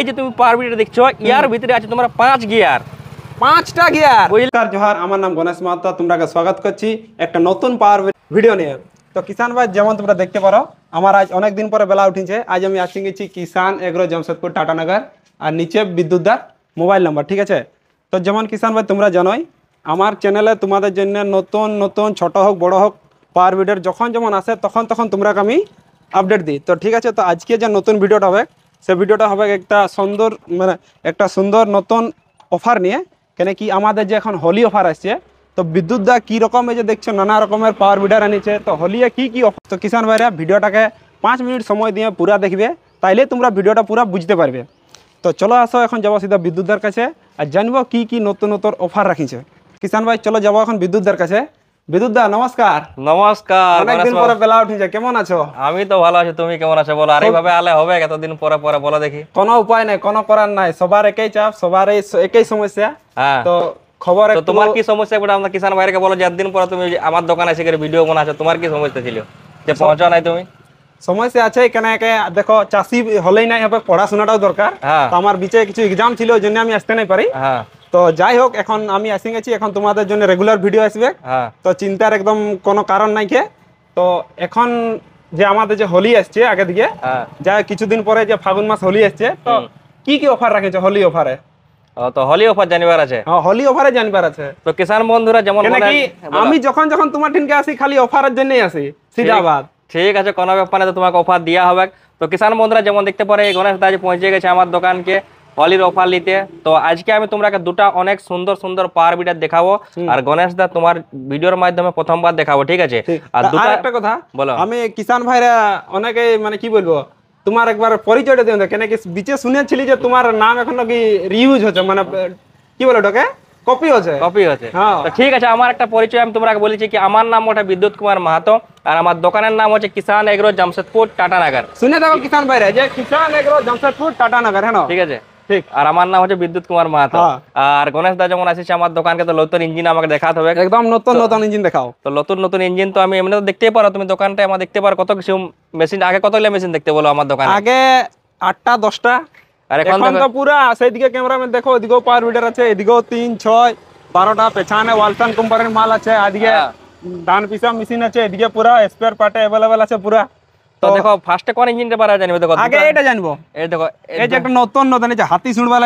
এই যে তুমি পাওয়ার মিটার দেখছো ইয়ার ভিতরে আছে তোমার পাঁচ গিয়ার পাঁচটা গিয়ার নমস্কার জোহার আমার নাম গণেশ মাহাতো তোমরা স্বাগত করছি একটা নতুন পাওয়ার ভিডিও নিয়ে তো কিষান ভাই যেমন তোমরা দেখতে পারো আমার আজ অনেক দিন পরে বেলা উঠেছে আজ আমি আসি গেছি কিষান এগ্রো জামশেদপুর টাটানগর আর নিচে বিদ্যুৎদার মোবাইল নাম্বার ঠিক আছে তো যেমন কিষান ভাই তোমরা জানোই আমার চ্যানেলে তোমাদের জন্য নতুন নতুন ছোট হোক বড় হোক পাওয়ার ভিডিওর যখন যেমন আসে তখন তখন তোমরা আমি আপডেট দিই তো ঠিক আছে তো আজকে যে নতুন ভিডিওটা হবে সে ভিডিওটা হবে একটা সুন্দর মানে একটা সুন্দর নতুন অফার নিয়ে কেন কি আমাদের যে এখন হোলি অফার আসছে তো বিদ্যুৎ দা কী রকম এই যে দেখছো নানা রকমের পাওয়ার বিডার আনিছে তো হোলিয়ে কী কী অফার তো কিষান ভাইরা ভিডিওটাকে পাঁচ মিনিট সময় দিয়ে পুরা দেখবে তাইলে তোমরা ভিডিওটা পুরা বুঝতে পারবে তো চলো আসো এখন যাবো সিধা বিদ্যুৎদার কাছে আর জানবো কী কী নতুন নতুন অফার রাখিছে কিষান ভাই চলো যাবো এখন বিদ্যুৎদার কাছে হ্যাঁ। আমার দোকানে এসে ভিডিও বানাছো তোমার কি সমস্যা ছিল যে নাই তুমি সমস্যা আছে কেন দেখো চাষি হলেই নাই হবে পড়াশোনাটাও দরকার হ্যাঁ। তো আমার বিচে কিছু এক্সাম ছিল ওই জন্য আমি আসতে নাই পারি হ্যাঁ তো যাই হোক এখন আমি আসি গেছি এখন তোমাদের জন্য রেগুলার ভিডিও আসবে হ্যাঁ। তো চিন্তার একদম কোনো কারণ নাই খে তো এখন যে আমাদের যে হোলি আসছে আগে দিকে যা হ্যাঁ। কিছুদিন পরে যে ফাগুন মাস হোলি আসছে তো কি কি অফার রাখেছে হোলি অফারে তো হোলি অফার জানিবার আছে হ্যাঁ হোলি অফারে জানিবার আছে তো কিষান বন্ধুরা যেমন আমি যখন যখন তোমার টিনকে আসি খালি অফারের জন্যই আসি সিদাবাদ ঠিক আছে কোনো ব্যাপারে তো তোমাকে অফার দেওয়া হবে তো কিষান বন্ধুরা যেমন দেখতে পারে গণেশ আজ পৌঁছে গেছে আমার দোকানকে হলির অফার নিতে তো আজকে আমি তোমরা দুটা অনেক সুন্দর সুন্দর পাওয়ার বিটার দেখাবো আর গণেশ দা তোমার ভিডিওর মাধ্যমে প্রথমবার দেখাবো ঠিক আছে আর একটা কথা বলো আমি কিষান ভাইরা অনেকে মানে কি বলবো তোমার একবার পরিচয়টা দিও কেন কি বিচে শুনেছিলি যে তোমার নাম এখন নাকি রিউজ হচ্ছে মানে কি বলো ওটাকে কপি হচ্ছে কপি হচ্ছে হ্যাঁ। ঠিক আছে আমার একটা পরিচয় আমি তোমরা বলেছি কি আমার নাম ওটা বিদ্যুৎ কুমার মাহাতো আর আমার দোকানের নাম হচ্ছে কিষান এগ্রো জামশেদপুর টাটানগর শুনে থাকো কিষান ভাইরা যে কিষান এগ্রো জামশেদপুর টাটানগর হ্যাঁ ঠিক আছে ঠিক আর আমার নাম হচ্ছে বিদ্যুৎ কুমার মাহাতো হ্যাঁ। আর গণেশ দা যেমন আসিস আমার দোকানকে তো নতুন ইঞ্জিন আমাকে দেখাতে হবে একদম নতুন নতুন ইঞ্জিন দেখাও তো নতুন নতুন ইঞ্জিন তো আমি এমনি তো দেখতেই পারো তুমি দোকানটা আমার দেখতে পারো কত কিছু মেশিন আগে কতগুলো মেশিন দেখতে বলো আমার দোকানে আগে আটটা দশটা আর এখন তো পুরা সেইদিকে ক্যামেরাম্যান দেখো এদিকেও পাওয়ার মিটার আছে এদিকেও তিন ছয় বারোটা পেছানে ওয়ালটন কোম্পানির মাল আছে আজকে ধান পিসা মেশিন আছে এদিকে পুরা স্পেয়ার পার্টে অ্যাভেলেবেল আছে পুরা মানে আছে একদম সুপার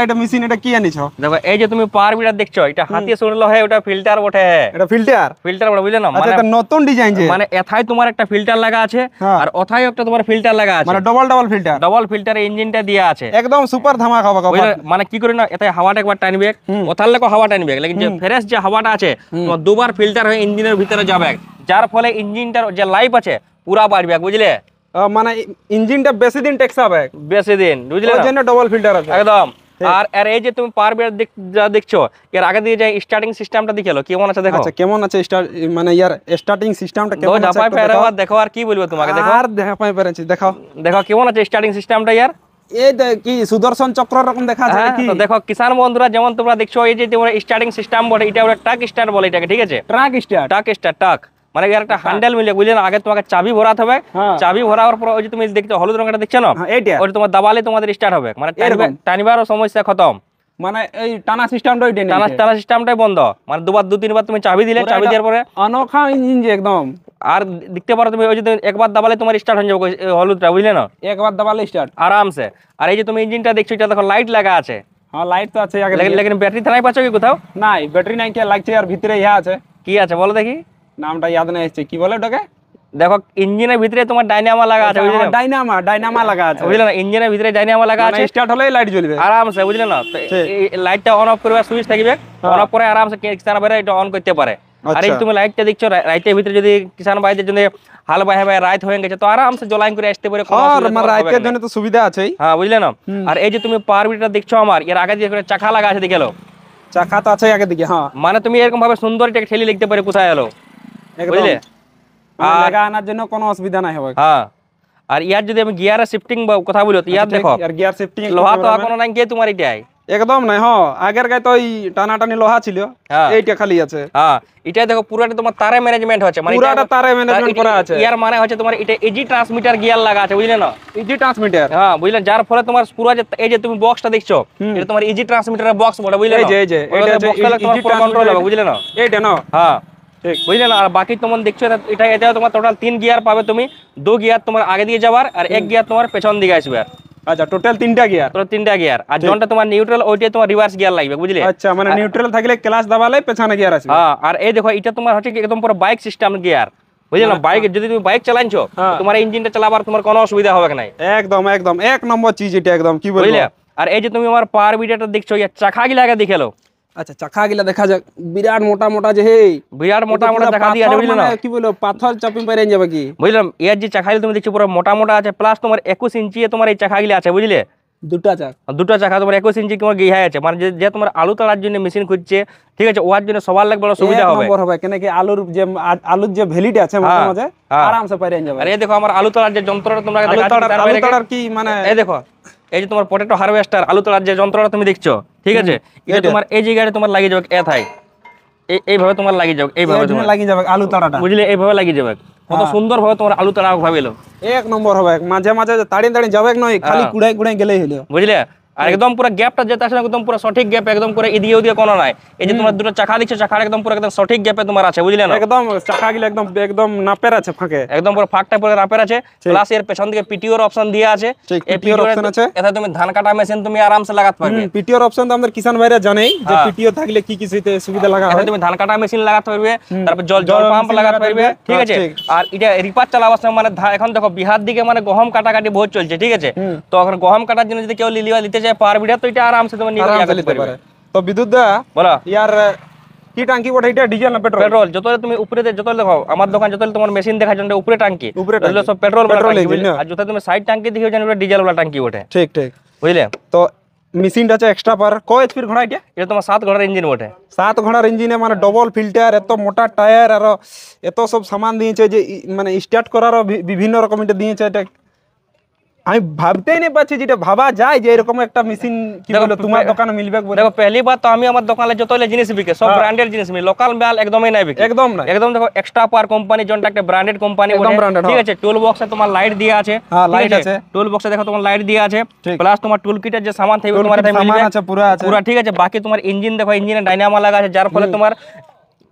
ধামা মানে কি করে না হাওয়াটা একবার টানবে ওথার লাগো হাওয়া টানবে যে ফ্রেশ যে হাওয়াটা আছে দুবার ফিল্টার হয়ে ইঞ্জিনের ভিতরে যাবে যার ফলে ইঞ্জিনটার যে লাইফ আছে পুরা বাড়বে বুঝলে মানে ইঞ্জিনটা বেশি দিন টেক্স হবে বেশি দিন বুঝলে ওই জন্য ডাবল ফিল্টার আছে একদম আর আর এই যে তুমি পার বেয়ার যা দেখছো এর আগে দিয়ে যে স্টার্টিং সিস্টেমটা দেখালো কেমন আছে দেখো আচ্ছা কেমন আছে স্টার্ট মানে ইয়ার স্টার্টিং সিস্টেমটা কেমন আছে দাপাই পারে আবার দেখো আর কি বলবো তোমাকে দেখো আর দাপাই পারে দেখাও দেখো দেখো কেমন আছে স্টার্টিং সিস্টেমটা ইয়ার এই কি সুদর্শন চক্র রকম দেখা যায় হ্যাঁ, কি দেখো কিষান বন্ধুরা যেমন তোমরা দেখছো এই যে তোমরা স্টার্টিং সিস্টেম বলে এটা ওটা ট্রাক স্টার্ট বলে এটাকে ঠিক আছে truck start truck start truck মানে এর একটা হ্যান্ডেল মিলে বুঝলেন আগে তোমাকে চাবি ভরাতে হবে হ্যাঁ। চাবি ভরাবার পর ওই যে তুমি দেখছো হলুদ রঙটা দেখছো না হ্যাঁ, এইটা ওই তোমার দাবালে তোমাদের স্টার্ট হবে মানে টানিবার সমস্যা খতম মানে এই টানা সিস্টেমটাই টানা টানা সিস্টেমটাই বন্ধ মানে দুবার দু তিনবার তুমি চাবি দিলে চাবি দেওয়ার পরে অনখা ইঞ্জিন যে একদম আর দেখতে পারো তুমি ওই যে একবার দাবালে তোমার স্টার্ট হয়ে যাবে হলুদটা বুঝলে না একবার দাবালে স্টার্ট আরামসে আর এই যে তুমি ইঞ্জিনটা দেখছো এটা দেখো লাইট লাগা আছে হ্যাঁ লাইট তো আছে আগে লেকিন ব্যাটারি তো পাচ্ছ কি কোথাও নাই ব্যাটারি নাই কে লাগছে আর ভিতরে ইয়া আছে কি আছে বলো দেখি নামটা ইয়াদ না এসছে কি বলে ওটাকে দেখো ইঞ্জিনের ভিতরে তোমার ডাইনামা লাগা আছে বুঝলে হ্যাঁ, ডাইনামা ডাইনামা লাগা আছে বুঝলে না ইঞ্জিনের ভিতরে ডাইনামা লাগা মানে আছে স্টার্ট হলে লাইট জ্বলবে আরামসে বুঝলে না লাইটটা অন অফ করবে সুইচ থাকবে অন অফ করে আরামসে কিষান ভাইরা এটা অন করতে পারে আর এই আচ্ছা। তুমি লাইটটা দেখছো রাইতের ভিতরে যদি কিষান ভাইদের জন্য হাল ভাই ভাই রাত হয়ে গেছে তো আরামসে জলাইন করে আসতে পারে আমার হ্যাঁ, রাইতের জন্য তো সুবিধা আছেই হ্যাঁ বুঝলে না আর এই যে তুমি পাওয়ার বিটা দেখছো আমার এর আগে দিয়ে চাকা লাগা আছে দেখে চাকা তো আছে আগে দিকে হ্যাঁ মানে তুমি এরকম ভাবে সুন্দর একটা ঠেলি লিখতে পারে কোথায় এলো বুঝলে মানে আনার জন্য কোনো অসুবিধা নাই হ্যাঁ। কথা আচ্ছা, মানে- হ্যাঁ। আগের হ্যাঁ। তোমার ম্যানেজমেন্ট মানে ম্যানেজমেন্ট করা আছে মানে হচ্ছে তোমার এটা ট্রান্সমিটার গিয়ার লাগা আছে বুঝলে না ট্রান্সমিটার বুঝলে যার ফলে তোমার পুরা যে এই যে তুমি বক্সটা দেখছো তোমার ইজি ট্রান্সমিটারের বক্স বলে বুঝলে যে বুঝলে না এইটা ঠিক না আর বাকি তোমার দেখছো এটা এটা তোমার টোটাল তিন গিয়ার পাবে তুমি দু গিয়ার তোমার আগে দিয়ে যাবার আর এক গিয়ার তোমার পেছন দিকে আসবে আচ্ছা টোটাল তিনটা গিয়ার টোটাল তিনটা গিয়ার আর যনটা তোমার নিউট্রাল ওইটা তোমার রিভার্স গিয়ার লাগবে বুঝলে আচ্ছা মানে নিউট্রাল থাকলে ক্লাস দাবালে পেছনে গিয়ার আসবে হ্যাঁ আর এই দেখো এটা তোমার হচ্ছে একদম পুরো বাইক সিস্টেম গিয়ার বুঝলে না বাইক হ্যাঁ, হ্যাঁ। যদি তুমি বাইক চালাইছো হ্যাঁ। তোমার ইঞ্জিনটা চালাবার তোমার কোনো অসুবিধা হবে না একদম একদম এক নম্বর চিজ এটা একদম কি বলবো আর এই যে তুমি আমার পাওয়ার ভিডিওটা দেখছো ইয়া চাকা গিলাকে দেখেলো আচ্ছা চাকা দেখা যাক বিরাট মোটা মোটা যে হে বিরাট মোটা মোটা চাকা বুঝলে মানে না কি বলো পাথর পারে যাবে কি বুঝলাম এর যে তুমি দেখছো পুরো মোটা মোটা আছে প্লাস তোমার 21 ইঞ্চি তোমার এই আছে বুঝলে দুটা চাকা দুটা চাকা তোমার 21 ইঞ্চি আছে মানে যে তোমার আলু তাড়ার জন্য মেশিন খুঁজছে ঠিক আছে ওয়ার জন্য সবার লাগবে বড় সুবিধা হবে নম্বর হবে কি আলুর যে আলুর যে ভ্যালিটি আছে হ্যাঁ, মাঝে মাঝে হ্যাঁ। আরামসে যাবে আরে দেখো আমার আলু তাড়ার যে যন্ত্রটা তোমরা আলু তাড়ার কি মানে এই দেখো এই যে তোমার পটেটো হারভেস্টার আলু তাড়ার যে যন্ত্রটা তুমি দেখছো ঠিক আছে এটা তোমার এই জায়গায় তোমার লাগি যাবে এথাই এই এইভাবে তোমার লাগি যাবে এইভাবে তোমার লাগি যাবে আলু তাড়াটা বুঝলে এইভাবে লাগি যাবে কত সুন্দরভাবে তোমার আলু তাড়া ভাবিলো এক নম্বর হবে মাঝে মাঝে তাড়ি তাড়ি যাবে নয় খালি কুড়াই কুড়াই গেলেই হলো বুঝলে আর একদম পুরো গ্যাপটা যেতে আসলে একদম পুরো সঠিক গ্যাপ একদম পুরো এদিকে ওদিকে কোনো নাই এই যে তোমার দুটো চাকা দিচ্ছে চাকার একদম পুরো একদম সঠিক গ্যাপে তোমার আছে বুঝলে না একদম চাকা গুলো একদম একদম নাপের আছে ফাঁকে একদম পুরো ফাঁকটা পুরো নাপের আছে প্লাস এর পেছন দিকে পিটিওর অপশন দিয়ে আছে এই পিটিওর অপশন আছে এটা তুমি ধান কাটা মেশিন তুমি আরামসে লাগাতে পারবে পিটিওর অপশন তো আমাদের কিষান ভাইরা জানেই যে পিটিও হ্যাঁ। থাকলে কি কি সুবিধা সুবিধা লাগা হয় তুমি ধান কাটা মেশিন লাগাতে পারবে তারপর জল জল পাম্প লাগাতে পারবে ঠিক হ্যাঁ, আছে আর এটা রিপার চালাবার সময় মানে এখন দেখো বিহার দিকে মানে গহম কাটা কাটি বহুত চলছে ঠিক আছে তো এখন গহম কাটার জন্য যদি কেউ লিলিয়া নিতে যায় পাওয়ার বিটা তো এটা আরামসে তোমার নিয়ে আরামসে নিতে পারে তো বিদ্যুৎ দা বলা ইয়ার কি টাঙ্কি ওটা এটা ডিজেল না পেট্রোল পেট্রোল যত তুমি উপরে যত দেখো আমার দোকান যত তোমার মেশিন দেখা যায় উপরে টাঙ্কি উপরে টাঙ্কি সব পেট্রোল পেট্রোল আর যত তুমি সাইড টাঙ্কি দেখিও জানো ওটা ডিজেল वाला টাঙ্কি ওঠে ঠিক ঠিক বুঝলে তো মেশিনটা আছে এক্সট্রা পার ক এইচপি এর ঘোড়া এটা এটা তোমার 7 ঘোড়ার ইঞ্জিন ওঠে 7 ঘোড়ার ইঞ্জিনে মানে ডবল ফিল্টার এত মোটা টায়ার আর এত সব সামান দিয়েছে যে মানে স্টার্ট করার বিভিন্ন রকম এটা দিয়েছে এটা আমি ভাবতেই না পাচ্ছি যেটা ভাবা যায় যে এরকম একটা মেশিন কি বলো তোমার দোকানে মিলবে দেখো পেলি বার তো আমি আমার দোকানে যত জিনিস বিকে সব ব্র্যান্ডেড জিনিস মিলে লোকাল মাল একদমই নাই বিকে একদম না একদম দেখো এক্সট্রা পাওয়ার কোম্পানি যোনটা একটা ব্র্যান্ডেড কোম্পানি একদম ব্র্যান্ডেড ঠিক হ্যাঁ। আছে টুল বক্সে তোমার লাইট দেয়া আছে হ্যাঁ লাইট আছে টুল বক্সে দেখো তোমার লাইট দেয়া আছে প্লাস তোমার টুল কিটের যে সামান থাকবে তোমার মিলবে সামান আছে পুরো আছে পুরো ঠিক আছে বাকি তোমার ইঞ্জিন দেখো ইঞ্জিনে ডাইনামো লাগা আছে যার ফলে তোমার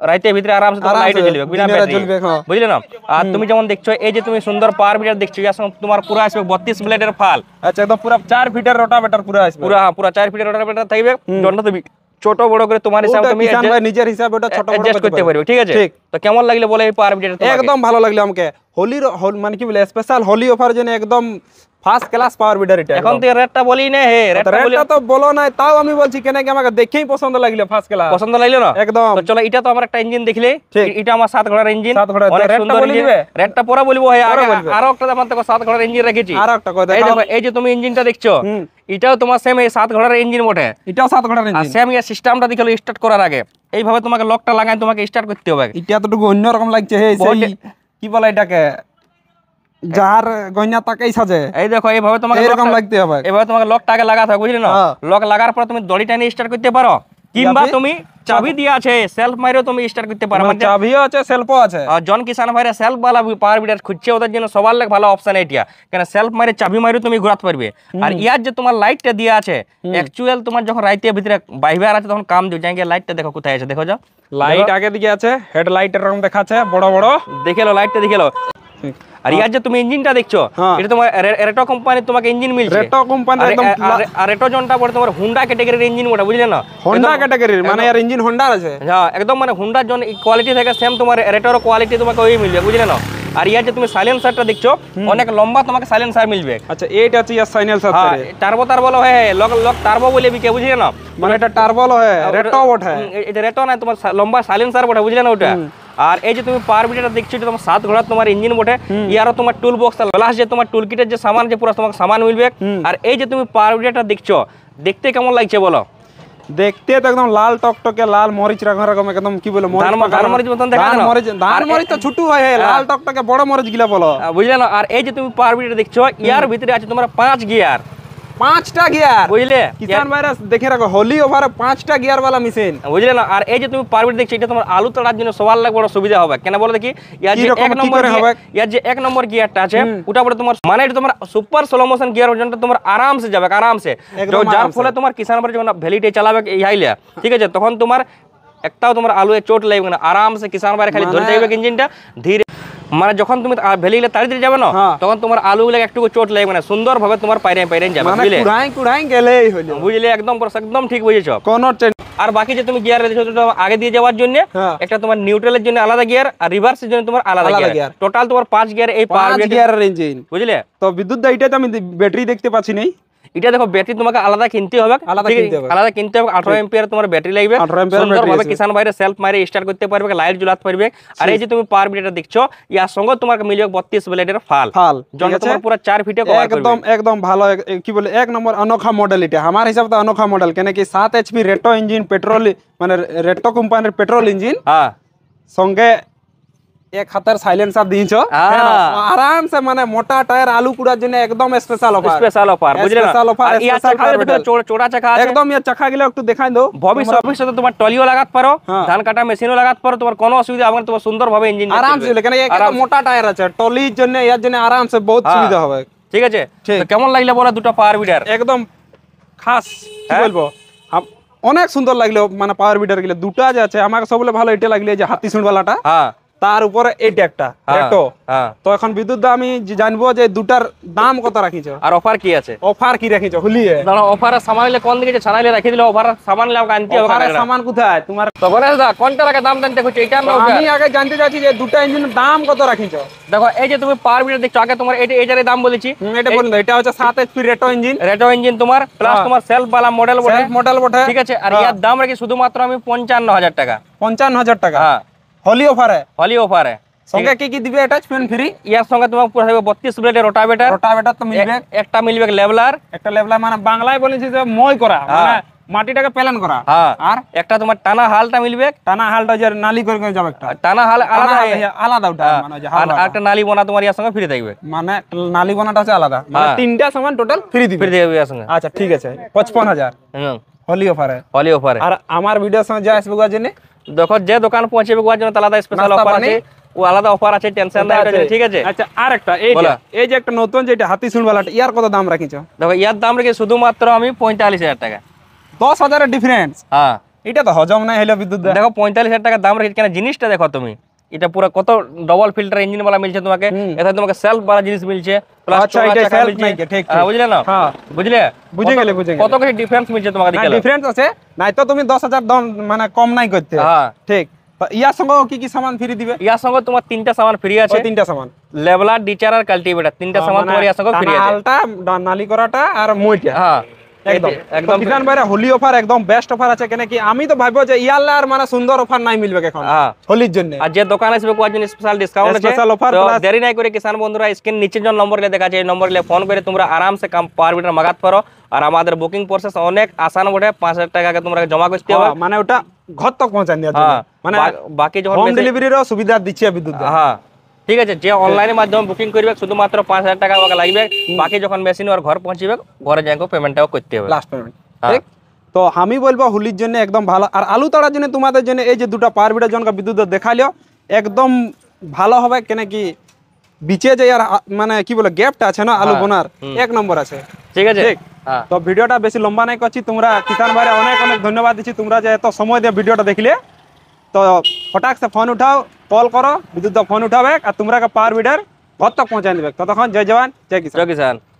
রাইতে ভিতরে আরামসে তো লাইট জ্বলিবে বিনা পেটে হ্যাঁ। বুঝলেন না আর তুমি যেমন দেখছো এই যে তুমি সুন্দর পাওয়ার বিটার দেখছো এটা তোমার পুরো আছে 32 ব্লেডের ফাল আচ্ছা একদম পুরো 4 ফিটার রোটাব্যাটার পুরো আছে পুরো হ্যাঁ পুরো 4 ফিটার রোটাব্যাটার থাকিবে ছোট বড় করে তোমার हिसाब তুমি নিজার হিসাব এটা ছোট বড় করে অ্যাডজাস্ট করতে পারবি ঠিক আছে তো কেমন লাগলে বলে এই পাওয়ার বিটাটা একদম ভালো লাগলে আমকে होली মানে কি বল স্পেশাল होली অফার যেন একদম ফার্স্ট ক্লাস পাওয়ার বিডার এটা এখন তো রেটটা বলি না হে রেটটা তো বলো না তাও আমি বলছি কেন কি আমাকে দেখেই পছন্দ লাগলো ফার্স্ট ক্লাস পছন্দ লাগলো না একদম তো চলো এটা তো আমার একটা ইঞ্জিন দেখলে এটা আমার সাত ঘোড়ার ইঞ্জিন সাত ঘোড়া অনেক সুন্দর বলি দিবে রেটটা পরে বলবো হে আর আর একটা আমার তো সাত ঘোড়ার ইঞ্জিন রেখেছি আর একটা কথা এই দেখো এই যে তুমি ইঞ্জিনটা দেখছো এটাও তোমার সেম এই সাত ঘোড়ার ইঞ্জিন বটে এটাও সাত ঘোড়ার ইঞ্জিন সেম এই সিস্টেমটা দেখলো স্টার্ট করার আগে এইভাবে তোমাকে লকটা লাগাই তোমাকে স্টার্ট করতে হবে এটা তো অন্য রকম লাগছে হে সেই কি বলে এটাকে যার গয়না তাকেই সাজে এই দেখো এইভাবে তোমাকে এরকম লাগতে হবে এভাবে তোমাকে লকটাকে লাগাতে হবে বুঝলি না হ্যাঁ। লক লাগার পর তুমি দড়ি নিয়ে স্টার্ট করতে পারো কিংবা তুমি চাবি দিয়ে আছে সেলফ মাইরেও তুমি স্টার্ট করতে পারো মানে চাবিও আছে সেলফও আছে আর জন কিষান ভাইরা সেলফ वाला পাওয়ার বিডার খুঁজছে ওদের জন্য সবার লাগে ভালো অপশন এটা কেন সেলফ মাইরে চাবি মাইরে তুমি ঘোরাতে পারবে আর ইয়ার যে তোমার লাইটটা দিয়া আছে অ্যাকচুয়াল তোমার যখন রাইতে ভিতরে বাইবার আছে তখন কাম দিও যাইগে লাইটটা দেখো কোথায় আছে দেখো যাও লাইট আগে দিকে আছে হেড লাইটের রং দেখাচ্ছে বড় বড় দেখে লো লাইটটা দেখে লো আর ইয়া যে তুমি ইঞ্জিনটা দেখছো এটা তোমার রেটো কোম্পানি তোমাকে ইঞ্জিন মিলছে রেটো কোম্পানি একদম আর রেটো জনটা পড়ে তোমার হুন্ডা ক্যাটাগরির ইঞ্জিন ওটা বুঝলে না হুন্ডা ক্যাটাগরির মানে আর ইঞ্জিন হুন্ডা আছে হ্যাঁ একদম মানে হুন্ডা জন কোয়ালিটি থেকে सेम তোমার রেটোর কোয়ালিটি তোমাকে ওই মিলবে বুঝলে না আর ইয়া যে তুমি সাইলেন্সারটা দেখছো অনেক লম্বা তোমাকে সাইলেন্সার মিলবে আচ্ছা এইটা আছে ইয়া সাইলেন্সার হ্যাঁ টার্বো টার্বো বলো হ্যাঁ লক লক টার্বো বলে বিকে বুঝলে না মানে এটা টার্বো হয় রেটো বটে এটা রেটো না তোমার লম্বা সাইলেন্সার বটে বুঝলে না ওটা আর এই যে তুমি পার বিটাটা দেখছো যে তোমার সাত ঘোড়া তোমার ইঞ্জিন বটে ইয়ারও তোমার টুল বক্স প্লাস যে তোমার টুল কিটের যে সামান যে পুরো তোমাকে সামান মিলবে আর এই যে তুমি পার বিটাটা দেখছো দেখতে কেমন লাগছে বলো দেখতে তো একদম লাল টকটকে লাল মরিচ রকম একদম কি বলে মরিচ মতন মরিচ ধান মরিচ তো ছোট হয় হ্যাঁ, হ্যাঁ। লাল টকটকে বড় মরিচ গিলা বলো বুঝলে না আর এই যে তুমি পার বিটাটা দেখছো ইয়ার ভিতরে আছে তোমার পাঁচ গিয়ার 5टा गियर बुझले किसान वायरस देखे रखो होली ओवर 5टा गियर वाला मशीन बुझले ना আর এই যে তুমি পারমিট দেখছ এটা তোমার আলু তাড়ানোর জন্য সওয়াল লাগ বড় সুবিধা হবে কেন বলে দেখি ইয়া যে এক নম্বর হবে ইয়া যে এক নম্বর গিয়ারটা আছে ওটা পড়ে তোমার মানে এটা তোমার সুপার স্লো মোশন গিয়ার হবে যেটা তোমার আরামসে যাবে আরামসে যে জার ফলে তোমার किसानবারে যখন ভ্যালিটে চালাবে এই হাইলা ঠিক আছে তখন তোমার একটাও তোমার আলুর चोट লাগবে না আরামসে किसानবারে খালি ধৈর্য ইঞ্জিনটা ধীরে মানে যখন তুমি ভেলিগুলো তাড়ি দিতে যাবে না হ্যাঁ। তখন তোমার আলু গুলো একটু চোট লাগে মানে সুন্দর ভাবে তোমার পাইরে পাইরে যাবে মানে বুঝলে কুড়াই কুড়াই গেলেই হলো হ্যাঁ, বুঝলে একদম একদম ঠিক বুঝেছো কোন আর বাকি যে তুমি গিয়ার দিয়েছো আগে দিয়ে যাওয়ার জন্য হ্যাঁ। একটা তোমার নিউট্রালের জন্য আলাদা গিয়ার আর রিভার্সের জন্য তোমার আলাদা গিয়ার টোটাল তোমার পাঁচ গিয়ার এই পাঁচ গিয়ার ইঞ্জিন বুঝলে তো বিদ্যুৎ দা এটা তো আমি ব্যাটারি দেখতে পাচ্ছি নাই ইটা দেখো ব্যাটারি তোমার আলাদা কিনতে হবে আলাদা কিনতে হবে আলাদা কিনতে হবে 18 एंपিয়ার তোমার ব্যাটারি লাগবে 18 एंपিয়ার হবে কিনা ভাই সেলফ মাইরে স্টার্ট করতে পারবে লাইট জ্বালাতে পারবে আর এই যে তুমি পাওয়ার মিটারটা দেখছো ইয়া সঙ্গে তোমার মিলবে 32 ভোল্ট এর ফাল ফাল যেটা তোমার পুরো 4 ভিটা গোবার একদম একদম ভালো কি বলে এক নম্বর अनोखा মডেল এটা আমার হিসাব তা अनोखा মডেল কেন কি 7 এইচপি রেটো ইঞ্জিন পেট্রোল মানে রেটো কোম্পানি পেট্রোল ইঞ্জিন हां সঙ্গে एक हाथर साइलेंसर दी छो आराम से माने मोटा टायर आलू कुड़ा जिने एकदम स्पेशल ऑफर स्पेशल ऑफर बुझले स्पेशल ऑफर ये चखा तो चोड़ा चोड़ा चखा एकदम ये चखा गेले तो दिखाई दो भविष्य भविष्य तो तुम्हारा टोलियो लगात परो धान काटा मशीनो लगात परो तुम्हारा कोनो असुविधा अगर तुम सुंदर भवे इंजन आराम से लेकिन ये एकदम मोटा टायर है टोली जने या जने आराम से बहुत सुविधा होवे ठीक है तो केमन लागले बोला दुटा पावर वीडर एकदम खास की बोलबो हम अनेक सुंदर लागले माने पावर वीडर गेले दुटा जे छे हमरा सबले भलो इटे लागले जे हाथी सुन वाला टा हां তার উপরে এটা একটা রেটো হ্যাঁ, হ্যাঁ। তো এখন বিদ্যুৎ দা আমি জানবো যে দুটার দাম কত রাখিছ আর অফার কি আছে অফার কি রাখিছ হুলিয়ে দাঁড়া অফার সামান নিলে কোন দিকে সানাইলে রাখি দিলে অফার সামানলে আমাকে আনতে হবে অফার সামান কোথায় তোমার তো গণেশ দা কোনটা আগে দাম জানতে খুঁজছো এটা আমি আগে জানতে চাচ্ছি যে দুটো ইঞ্জিনের দাম কত রাখিছ দেখো এই যে তুমি পার মিটার দেখছো আগে তোমার এটা এটার দাম বলেছি এটা বলুন এটা হচ্ছে 7 এইচপি রেটো ইঞ্জিন রেটো ইঞ্জিন তোমার প্লাস হ্যাঁ। তোমার সেলফ বালা মডেল বটে মডেল বটে ঠিক আছে আর ইয়ার দাম রাখি শুধুমাত্র আমি 55000 টাকা 55000 টাকা হ্যাঁ হলি অফার হ্যায় হলি অফার হ্যায় সঙ্গে কি কি দিবে অ্যাটাচমেন্ট ফ্রি ইয়ার সঙ্গে তোমাকে পুরো থাকবে 32 ব্লেডের রোটাভেটর রোটাভেটর তো মিলবে একটা মিলবে লেভলার একটা লেভলার মানে বাংলায় বলেছি যে মই করা মানে মাটিটাকে প্যালেন করা আর একটা তোমার টানা হালটা মিলবে টানা হালটা যে নালি করে করে যাবে একটা টানা হাল আলাদা আলাদা ওটা মানে আর একটা নালি বোনা তোমার ইয়ার সঙ্গে ফ্রি থাকবে মানে নালি বোনাটা হচ্ছে আলাদা মানে তিনটা সমান টোটাল ফ্রি দিবে ফ্রি দিবে ইয়ার সঙ্গে আচ্ছা ঠিক আছে 55000 হলি অফারে হলি অফারে আর আমার ভিডিওর সঙ্গে যা আসবে গো জেনে দেখো যে দোকান পৌঁছাবে আলাদা স্পেশাল অফার আছে ও আলাদা অফার আছে টেনশন নাই আচ্ছা, ঠিক আছে আচ্ছা আর একটা এইটা এই যে একটা নতুন যেটা হাতি শুনবালাটা ইয়ার কত দাম রাখিছো দেখো ইয়ার দাম রেখে শুধুমাত্র আমি পঁয়তাল্লিশ হাজার টাকা দশ হাজারের ডিফারেন্স হ্যাঁ এটা তো হজম নাই হলো বিদ্যুৎ দেখো পঁয়তাল্লিশ হাজার টাকা দাম রেখে কেন জিনিসটা দেখো তুমি এটা পুরো কত ডাবল ফিল্টার ইঞ্জিন वाला মিলছে তোমাকে এটা তোমাকে সেলফ वाला জিনিস মিলছে আচ্ছা এটা সেলফ নাই ঠিক ঠিক বুঝলে না হ্যাঁ বুঝলে বুঝে গেলে বুঝে গেলে কত কিছু ডিফারেন্স মিলছে তোমাকে দেখালে না ডিফারেন্স আছে নাই তো তুমি 10000 দাম মানে কম নাই করতে হ্যাঁ ঠিক ইয়া সঙ্গে কি কি সামান ফ্রি দিবে ইয়া সঙ্গে তোমার তিনটা সামান ফ্রি আছে তিনটা সামান লেবলার ডিচার আর কাল্টিভেটার তিনটা সামান তোমার ইয়া সঙ্গে ফ্রি আছে আলটা নালি করাটা আর মইটা হ্যাঁ হোলি অফার একদম বেস্ট অফার আছে কি আমি তো ভাববো যে আর মানে সুন্দর অফার নাই মিলবে হ্যাঁ। জন্য আর যে দোকান দেরি নাই করে কিষান বন্ধুরা নিচে নম্বর এই নম্বর লে ফোন করে তোমরা কাম পারো আর আমাদের বুকিং প্রসেস অনেক আসান বটে পাঁচ হাজার টাকা তোমরা জমা করতে হবে হ্যাঁ, মানে ওটা ঘর তক পৌঁছান হ্যাঁ, মানে বাকি যখন হোম সুবিধা দিচ্ছে বিদ্যুৎ হ্যাঁ ঠিক আছে যে অনলাইনের মাধ্যমে বুকিং করবে শুধুমাত্র পাঁচ হাজার টাকা লাগবে বাকি যখন মেশিন ওর ঘর পৌঁছবে ঘরে যাই পেমেন্টটাও করতে হবে লাস্ট হ্যাঁ। পেমেন্ট ঠিক তো আমি বলবো হোলির জন্য একদম ভালো আর আলু তাড়ার জন্য তোমাদের জন্য এই যে দুটো পার বিটা জনকা বিদ্যুৎ দেখালিও একদম ভালো হবে কেন কি বিচে যে আর মানে কি বলে গ্যাপটা আছে না আলু হ্যাঁ। বোনার এক নম্বর আছে ঠিক আছে হ্যাঁ। তো ভিডিওটা বেশি লম্বা নাই করছি তোমরা কিষান ভাই অনেক অনেক ধন্যবাদ দিচ্ছি তোমরা যে এত সময় দিয়ে ভিডিওটা দেখলে तो फटाक से फोन उठाओ कॉल करो विद्युत फोन उठावे तुम्हारा का पावर वीडर घर तक पहुँचा देवे तक हाँ, जय जवान जय किसान जय किसान